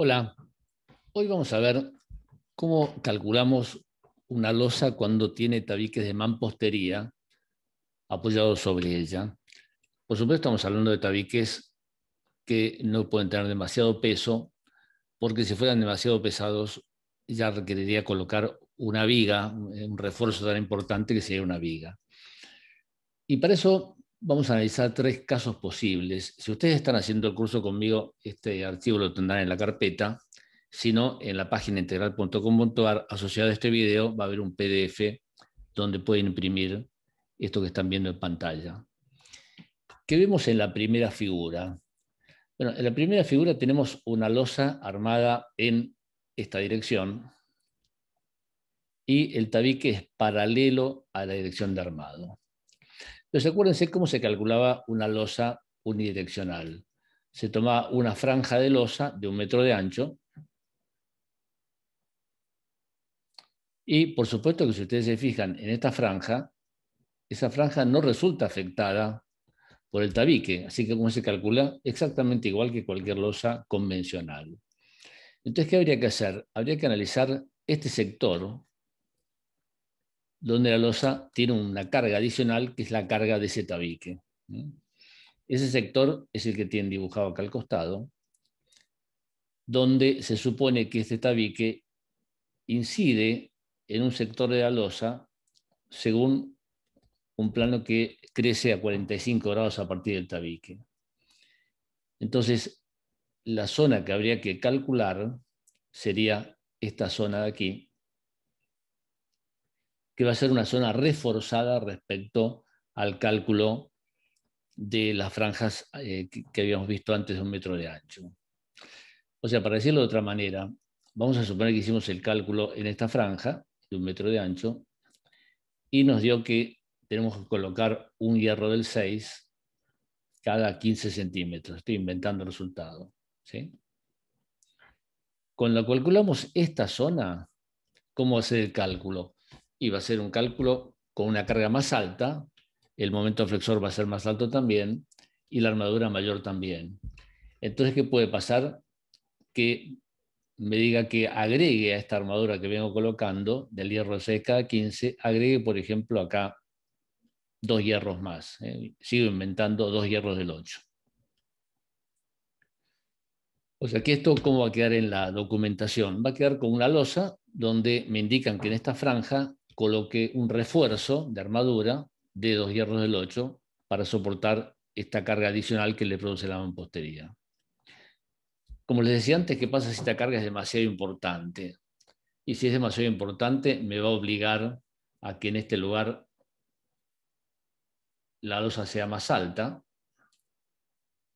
Hola, hoy vamos a ver cómo calculamos una losa cuando tiene tabiques de mampostería apoyados sobre ella. Por supuesto estamos hablando de tabiques que no pueden tener demasiado peso, porque si fueran demasiado pesados ya requeriría colocar una viga, un refuerzo tan importante que sería una viga. Y para eso vamos a analizar tres casos posibles. Si ustedes están haciendo el curso conmigo, este archivo lo tendrán en la carpeta, sino en la página integral.com.ar, asociado a este video, va a haber un PDF donde pueden imprimir esto que están viendo en pantalla. ¿Qué vemos en la primera figura? Bueno, en la primera figura tenemos una losa armada en esta dirección y el tabique es paralelo a la dirección de armado. Entonces, acuérdense cómo se calculaba una losa unidireccional. Se tomaba una franja de losa de un metro de ancho. Y por supuesto que si ustedes se fijan en esta franja, esa franja no resulta afectada por el tabique, así que cómo se calcula, exactamente igual que cualquier losa convencional. Entonces, ¿qué habría que hacer? Habría que analizar este sector donde la losa tiene una carga adicional que es la carga de ese tabique. Ese sector es el que tienen dibujado acá al costado, donde se supone que este tabique incide en un sector de la losa según un plano que crece a 45 grados a partir del tabique. Entonces, la zona que habría que calcular sería esta zona de aquí, que va a ser una zona reforzada respecto al cálculo de las franjas eh, que habíamos visto antes de un metro de ancho. O sea, para decirlo de otra manera, vamos a suponer que hicimos el cálculo en esta franja de un metro de ancho y nos dio que tenemos que colocar un hierro del 6 cada 15 centímetros. Estoy inventando el resultado. ¿sí? Cuando calculamos esta zona, ¿cómo hacer el cálculo? y va a ser un cálculo con una carga más alta, el momento flexor va a ser más alto también y la armadura mayor también. Entonces, ¿qué puede pasar? Que me diga que agregue a esta armadura que vengo colocando del hierro 6K15, agregue, por ejemplo, acá dos hierros más. ¿eh? Sigo inventando dos hierros del 8. O sea, que esto cómo va a quedar en la documentación. Va a quedar con una losa donde me indican que en esta franja coloqué un refuerzo de armadura de dos hierros del 8 para soportar esta carga adicional que le produce la mampostería. Como les decía antes, ¿qué pasa si esta carga es demasiado importante? Y si es demasiado importante, me va a obligar a que en este lugar la losa sea más alta.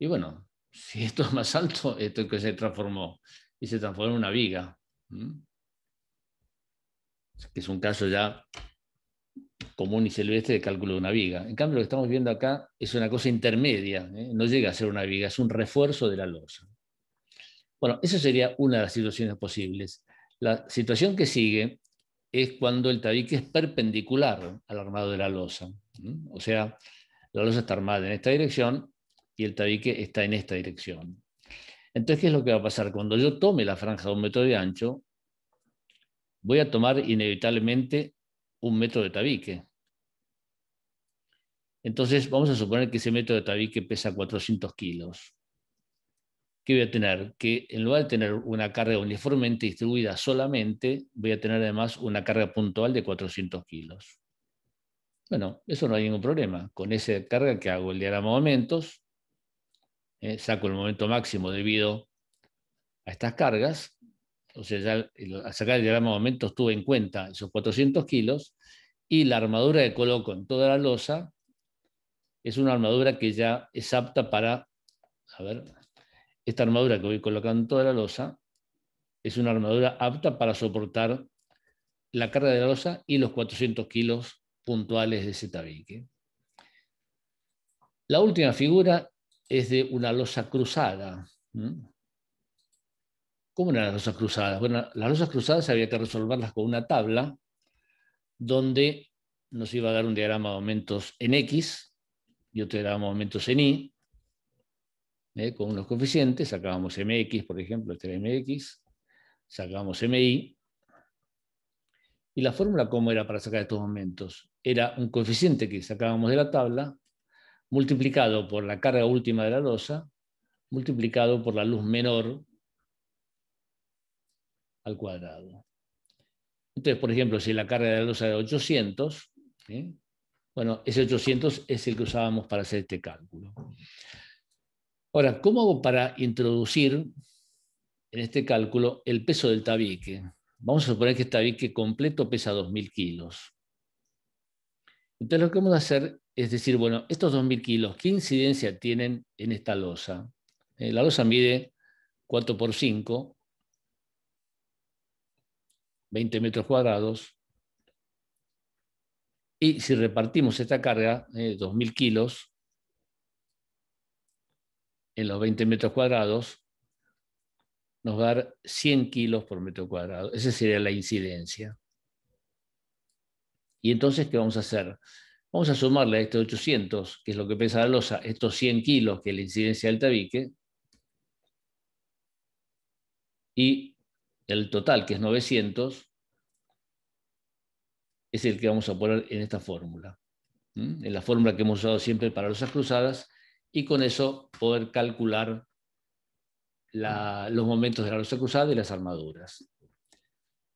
Y bueno, si esto es más alto, esto que se transformó y se transformó en una viga que es un caso ya común y celeste de cálculo de una viga. En cambio, lo que estamos viendo acá es una cosa intermedia, ¿eh? no llega a ser una viga, es un refuerzo de la losa. Bueno, esa sería una de las situaciones posibles. La situación que sigue es cuando el tabique es perpendicular al armado de la losa. O sea, la losa está armada en esta dirección y el tabique está en esta dirección. Entonces, ¿qué es lo que va a pasar? Cuando yo tome la franja de un metro de ancho, voy a tomar inevitablemente un metro de tabique. Entonces, vamos a suponer que ese metro de tabique pesa 400 kilos. ¿Qué voy a tener? Que en lugar de tener una carga uniformemente distribuida solamente, voy a tener además una carga puntual de 400 kilos. Bueno, eso no hay ningún problema. Con esa carga que hago el diagrama de momentos, eh, saco el momento máximo debido a estas cargas o sea, ya al sacar el diagrama de momentos tuve en cuenta esos 400 kilos, y la armadura que coloco en toda la losa es una armadura que ya es apta para, a ver, esta armadura que voy colocando en toda la losa es una armadura apta para soportar la carga de la losa y los 400 kilos puntuales de ese tabique. La última figura es de una losa cruzada. ¿Cómo eran las rosas cruzadas? Bueno, las rosas cruzadas había que resolverlas con una tabla donde nos iba a dar un diagrama de aumentos en X y otro diagrama de aumentos en Y, ¿eh? con unos coeficientes, sacábamos MX, por ejemplo, este era MX, sacábamos MI, y la fórmula cómo era para sacar estos aumentos, era un coeficiente que sacábamos de la tabla, multiplicado por la carga última de la losa, multiplicado por la luz menor al cuadrado. Entonces, por ejemplo, si la carga de la losa era 800, bueno, ese 800 es el que usábamos para hacer este cálculo. Ahora, ¿cómo hago para introducir en este cálculo el peso del tabique? Vamos a suponer que este tabique completo pesa 2.000 kilos. Entonces, lo que vamos a hacer es decir, bueno, estos 2.000 kilos, ¿qué incidencia tienen en esta losa? Eh, la losa mide 4 por 5, 20 metros cuadrados, y si repartimos esta carga, 2.000 eh, kilos, en los 20 metros cuadrados, nos va a dar 100 kilos por metro cuadrado. Esa sería la incidencia. Y entonces, ¿qué vamos a hacer? Vamos a sumarle a este 800, que es lo que pesa la losa, estos 100 kilos, que es la incidencia del tabique, y el total, que es 900, es el que vamos a poner en esta fórmula, en la fórmula que hemos usado siempre para losas cruzadas, y con eso poder calcular los momentos de la losa cruzada y las armaduras.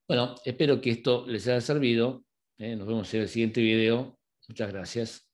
Bueno, espero que esto les haya servido. ¿eh? Nos vemos en el siguiente video. Muchas gracias.